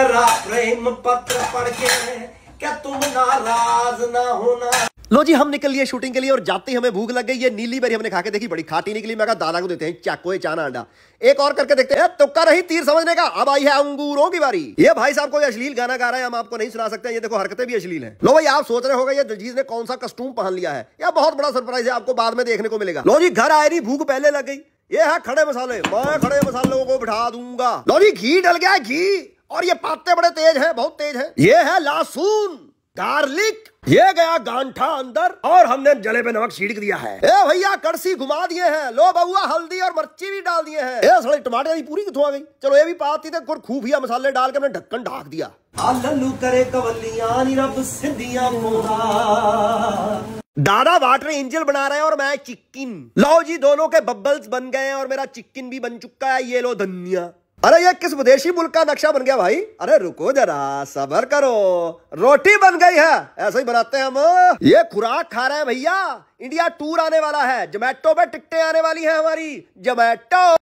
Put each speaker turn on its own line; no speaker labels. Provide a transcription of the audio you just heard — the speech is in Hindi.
मेरा प्रेम पत्र पढ़ के क्या तुम नाराज ना होना लो जी हम निकल लिए शूटिंग के लिए और जाते ही हमें भूख लग गई ये नीली बेरी हमने खा के देखी बड़ी खाटी निकली मैं कहा दादा को देते हैं चाको ये चाना अंडा एक और करके देखते हैं तो कर रही तीर समझने का अब आई है अंगूरों की बारी ये भाई साहब कोई अश्लील गाना गा रहा है हम आपको नहीं सुना सकते ये देखो हरकते भी अश्लील है लो भाई आप सोच रहे होगा ये दिलजीत ने कौन सा कस्टूम पहन लिया है यह बहुत बड़ा सरप्राइज है आपको बाद में देखने को मिलेगा लो जी घर आए रही भूख पहले लग गई ये है खड़े मसाले मैं खड़े मसालों को बिठा दूंगा लो जी घी डल गया घी और ये पाते बड़े तेज है बहुत तेज है ये है लासून गार्लिक ये गया गांठा अंदर और हमने जले पे नमक छिड़क दिया है ए भैया कड़सी घुमा दिए हैं लो बउआ हल्दी और मिर्ची भी डाल दिए हैं टमाटर की पूरी कितों आ गई चलो ये भी पाती थे खूफिया मसाले डाल के हमने ढक्कन ढाक दिया करे रब दादा वाटर एंजल बना रहे हैं और मैं चिकन लो जी दोनों के बबल्स बन गए हैं और मेरा चिकन भी बन चुका है ये लो धनिया अरे ये किस विदेशी मुल्क का नक्शा बन गया भाई अरे रुको जरा सबर करो रोटी बन गई है ऐसे ही बनाते हैं हम ये खुराक खा रहे हैं भैया इंडिया टूर आने वाला है जोमेटो पे टिकटें आने वाली है हमारी जोमेटो